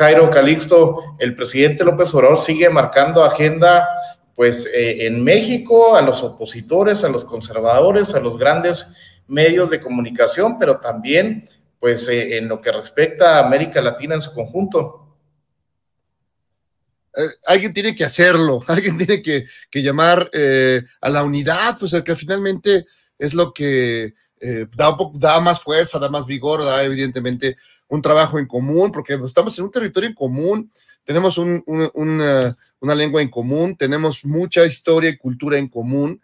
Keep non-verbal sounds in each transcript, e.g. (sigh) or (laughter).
Jairo Calixto, el presidente López Obrador sigue marcando agenda pues eh, en México, a los opositores, a los conservadores, a los grandes medios de comunicación, pero también pues eh, en lo que respecta a América Latina en su conjunto. Eh, alguien tiene que hacerlo, (laughs) alguien tiene que, llamar a la unidad, pues que finalmente es lo que eh, da, más fuerza, da más vigor, da evidentemente un trabajo en común, porque estamos en un territorio en común, tenemos eh, una, lengua en común, tenemos mucha historia y cultura en común,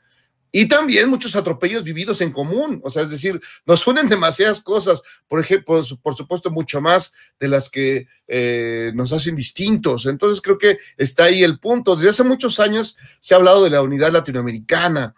y también muchos atropellos vividos en común, o sea, es decir, nos unen demasiadas cosas, por ejemplo, por supuesto, mucho más de las que eh, nos hacen distintos, entonces creo que está ahí el punto. Desde hace muchos años se ha hablado de la unidad latinoamericana,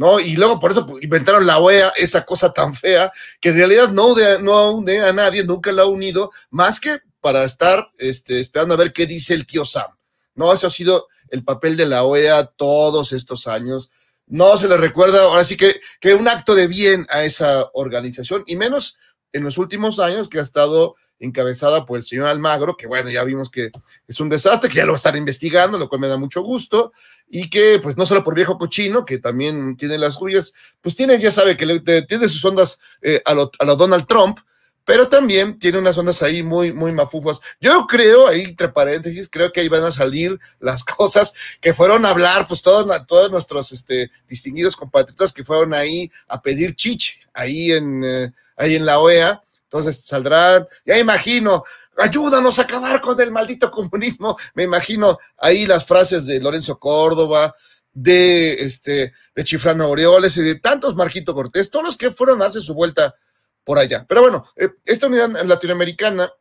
¿no? Y luego por eso inventaron la OEA, esa cosa tan fea, que en realidad no, de, no une a nadie, nunca la ha unido, más que para estar este, esperando a ver qué dice el tío Sam, ¿no? ha sido el papel de la OEA todos estos años. No se le recuerda, ahora sí que, que un acto de bien a esa organización, y menos en los últimos años que ha estado encabezada por el señor Almagro, que bueno, ya vimos que es un desastre, que ya lo va a estar investigando, lo cual me da mucho gusto, y que pues no solo por viejo cochino, que también tiene las suyas, pues tiene, ya sabe, que tiene sus ondas eh, a, lo, Donald Trump, pero también tiene unas ondas ahí muy, muy mafufas. Yo creo, ahí entre paréntesis, creo que ahí van a salir las (laughs) cosas que fueron a hablar, pues todos, nuestros este, distinguidos compatriotas que fueron ahí a pedir chiche, ahí en, eh, ahí en la OEA, entonces saldrán, ya imagino, ayúdanos a acabar con el maldito comunismo. Me imagino ahí las frases de Lorenzo Córdoba, de, este, de Chifrano Aureoles y de tantos Marquito Cortés, todos los que fueron a hacer su vuelta por allá. Pero bueno, eh, esta unidad latinoamericana,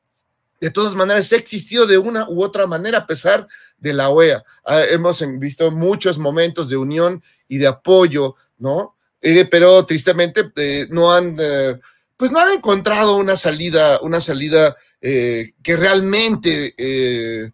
de todas maneras, ha existido de una u otra manera a pesar de la OEA. Ah, hemos visto muchos momentos de unión y de apoyo, ¿no? Eh, pero tristemente eh, no han pues no han encontrado una salida, una salida eh, que realmente eh,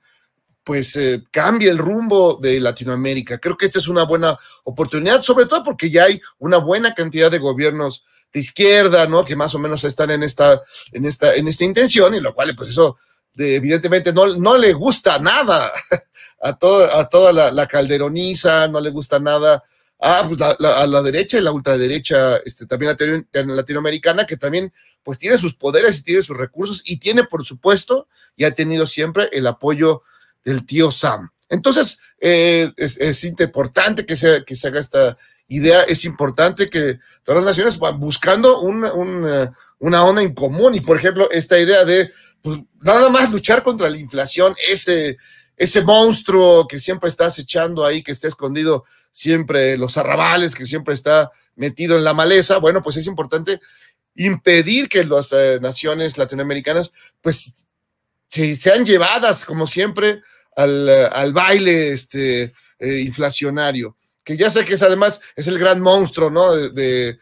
pues eh, cambie el rumbo de Latinoamérica. Creo que esta es una buena oportunidad, sobre todo porque ya hay una buena cantidad de gobiernos de izquierda, ¿no? Que más o menos están en esta, en esta, en esta intención, y lo cual, pues eso, evidentemente, no, no le gusta nada (laughs) a, a toda la, la calderoniza, no le gusta nada Ah, pues la, a la derecha y la ultraderecha, este, también latinoamericana, que también pues tiene sus poderes y tiene sus recursos y tiene, por supuesto, y ha tenido siempre el apoyo del tío Sam. Entonces, eh, es, importante que se, que se haga esta idea, es importante que todas las naciones van buscando eh, una, onda en común y, por ejemplo, esta idea de pues, nada más luchar contra la inflación, ese, ese monstruo que siempre está acechando ahí, que está escondido siempre los arrabales, que siempre está metido en la maleza, bueno, pues es importante impedir que las eh, naciones latinoamericanas pues se, sean llevadas, como siempre, al, baile este, eh, inflacionario, que ya sé que es además es el gran monstruo, ¿no? De,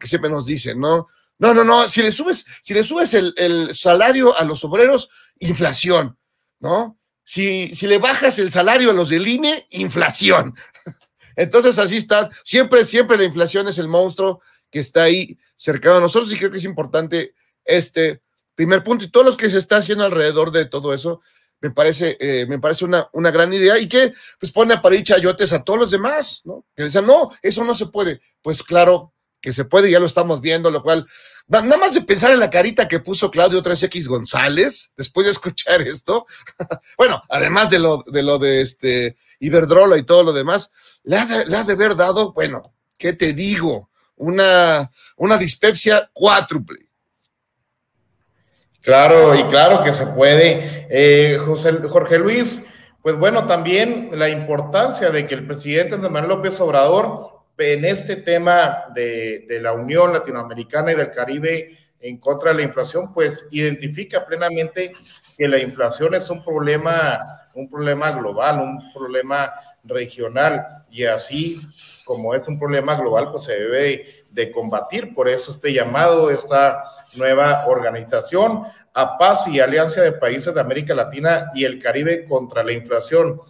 que siempre nos dicen, ¿no? No, no, no, si le subes, si le subes el, salario a los obreros, inflación, ¿no? Si, si, le bajas el salario a los del INE, inflación. (laughs) Entonces así está. Siempre, siempre la inflación es el monstruo que está ahí cercano a nosotros y creo que es importante este primer punto y todos los que se está haciendo alrededor de todo eso. Me parece, eh, me parece una, una gran idea y que pues pone a parir chayotes a todos los demás, ¿no? Que dicen, no, eso no se puede. Pues claro que se puede, ya lo estamos viendo, lo cual, nada más de pensar en la carita que puso Claudio 3X González después de escuchar esto, (laughs) bueno, además de, lo de este, Iberdrola y todo lo demás, le ha de, haber dado, bueno, ¿qué te digo? Una, una dispepsia cuádruple. Claro, y claro que se puede. Eh, José, Jorge Luis, pues bueno, también la importancia de que el presidente Andrés Manuel López Obrador en este tema de, de la Unión Latinoamericana y del Caribe en contra de la inflación, pues identifica plenamente que la inflación es un problema, un problema global, un problema regional y así como es un problema global, pues se debe de, combatir. Por eso este llamado, esta nueva organización a paz y alianza de países de América Latina y el Caribe contra la inflación.